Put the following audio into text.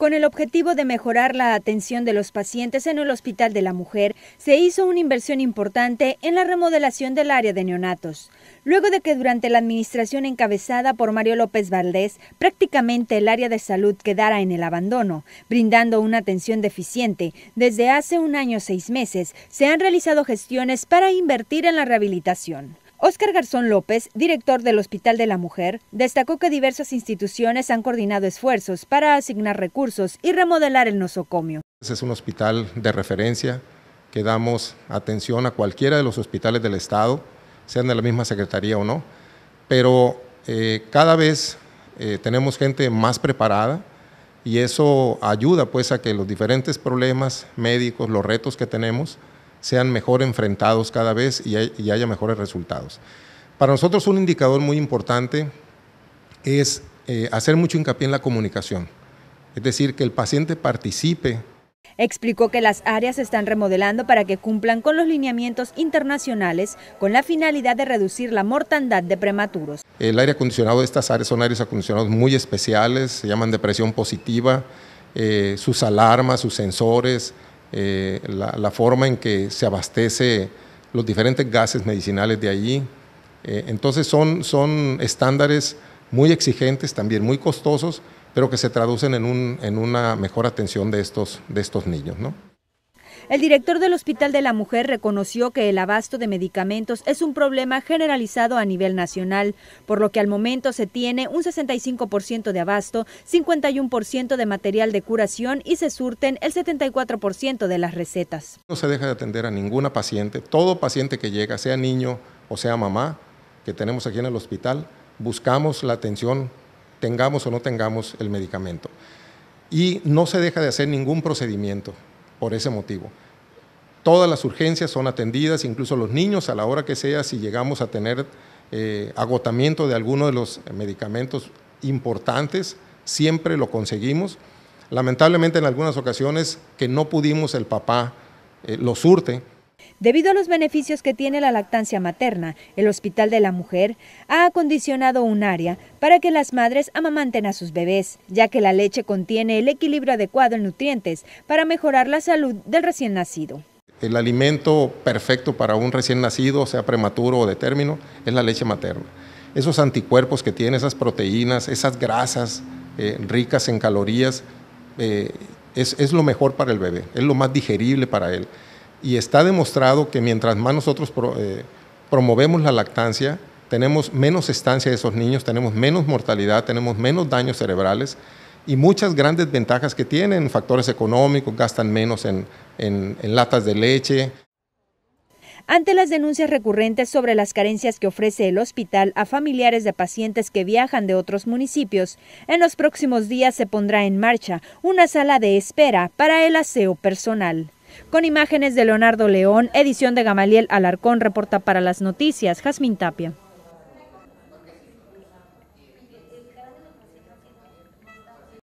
Con el objetivo de mejorar la atención de los pacientes en el Hospital de la Mujer, se hizo una inversión importante en la remodelación del área de neonatos. Luego de que durante la administración encabezada por Mario López Valdés, prácticamente el área de salud quedara en el abandono, brindando una atención deficiente, desde hace un año seis meses se han realizado gestiones para invertir en la rehabilitación. Óscar Garzón López, director del Hospital de la Mujer, destacó que diversas instituciones han coordinado esfuerzos para asignar recursos y remodelar el nosocomio. Es un hospital de referencia que damos atención a cualquiera de los hospitales del Estado, sean de la misma Secretaría o no, pero eh, cada vez eh, tenemos gente más preparada y eso ayuda pues a que los diferentes problemas médicos, los retos que tenemos, sean mejor enfrentados cada vez y, haya mejores resultados. Para nosotros un indicador muy importante es eh, hacer mucho hincapié en la comunicación, es decir, que el paciente participe. Explicó que las áreas se están remodelando para que cumplan con los lineamientos internacionales con la finalidad de reducir la mortandad de prematuros. El aire acondicionado de estas áreas son áreas acondicionados muy especiales, se llaman de presión positiva, eh, sus alarmas, sus sensores, eh, la, forma en que se abastece los diferentes gases medicinales de allí. Eh, entonces son, estándares muy exigentes, también muy costosos, pero que se traducen en, una mejor atención de estos, de estos niños. ¿no? El director del Hospital de la Mujer reconoció que el abasto de medicamentos es un problema generalizado a nivel nacional, por lo que al momento se tiene un 65% de abasto, 51% de material de curación y se surten el 74% de las recetas. No se deja de atender a ninguna paciente, todo paciente que llega, sea niño o sea mamá, que tenemos aquí en el hospital, buscamos la atención, tengamos o no tengamos el medicamento. Y no se deja de hacer ningún procedimiento por ese motivo. Todas las urgencias son atendidas, incluso los niños a la hora que sea, si llegamos a tener eh, agotamiento de alguno de los medicamentos importantes, siempre lo conseguimos. Lamentablemente en algunas ocasiones que no pudimos, el papá eh, lo surte, Debido a los beneficios que tiene la lactancia materna, el Hospital de la Mujer ha acondicionado un área para que las madres amamanten a sus bebés, ya que la leche contiene el equilibrio adecuado en nutrientes para mejorar la salud del recién nacido. El alimento perfecto para un recién nacido, sea prematuro o de término, es la leche materna. Esos anticuerpos que tiene, esas proteínas, esas grasas eh, ricas en calorías, eh, es lo mejor para el bebé, es lo más digerible para él. Y está demostrado que mientras más nosotros eh, promovemos la lactancia, tenemos menos estancia de esos niños, tenemos menos mortalidad, tenemos menos daños cerebrales y muchas grandes ventajas que tienen, factores económicos, gastan menos en latas de leche. Ante las denuncias recurrentes sobre las carencias que ofrece el hospital a familiares de pacientes que viajan de otros municipios, en los próximos días se pondrá en marcha una sala de espera para el aseo personal. Con imágenes de Leonardo León, edición de Gamaliel Alarcón, reporta para las noticias Jazmín Tapia.